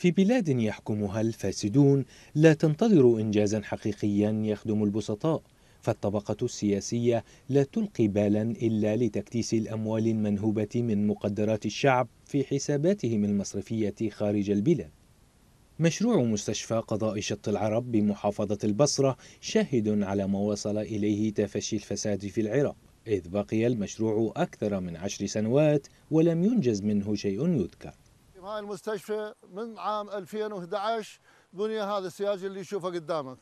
في بلاد يحكمها الفاسدون لا تنتظر إنجازا حقيقيا يخدم البسطاء فالطبقة السياسية لا تلقي بالا إلا لتكتيس الأموال المنهوبة من مقدرات الشعب في حساباتهم المصرفية خارج البلاد مشروع مستشفى قضاء شط العرب بمحافظة البصرة شاهد على ما وصل إليه تفشي الفساد في العراق إذ بقي المشروع أكثر من عشر سنوات ولم ينجز منه شيء يذكر هاي المستشفى من عام 2011 بني هذا السياج اللي يشوفه قدامك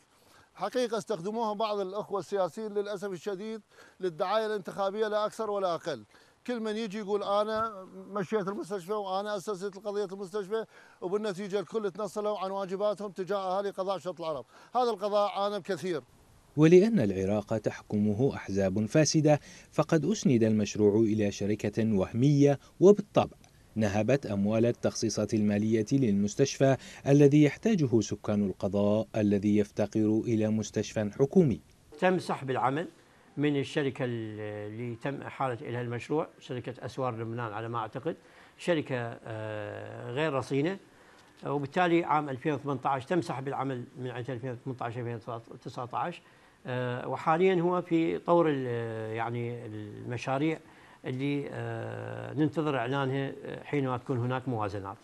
حقيقة استخدموها بعض الأخوة السياسيين للأسف الشديد للدعاية الانتخابية لا أكثر ولا أقل كل من يجي يقول أنا مشيت المستشفى وأنا أسست قضية المستشفى وبالنتيجة الكل تنصلوا عن واجباتهم تجاه أهالي قضاء شط العرب هذا القضاء عانى بكثير ولأن العراق تحكمه أحزاب فاسدة فقد أسند المشروع إلى شركة وهمية وبالطبع نهبت أموال التخصيصات المالية للمستشفى الذي يحتاجه سكان القضاء الذي يفتقر إلى مستشفى حكومي تم سحب العمل من الشركة اللي تم إحالة إلها المشروع شركة أسوار لبنان على ما أعتقد شركة آه، غير رصينة وبالتالي عام 2018 تم سحب العمل من عام 2018 2019 آه، وحاليا هو في طور يعني المشاريع اللي آه، ننتظر اعلانها آه، حينما تكون هناك موازنات.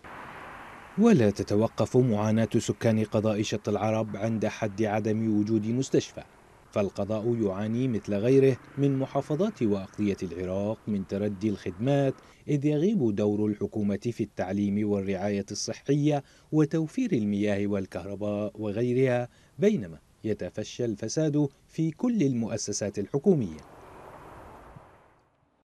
ولا تتوقف معاناة سكان قضاء شط العرب عند حد عدم وجود مستشفى فالقضاء يعاني مثل غيره من محافظات وأقضية العراق من تردي الخدمات إذ يغيب دور الحكومة في التعليم والرعاية الصحية وتوفير المياه والكهرباء وغيرها بينما يتفشى الفساد في كل المؤسسات الحكوميه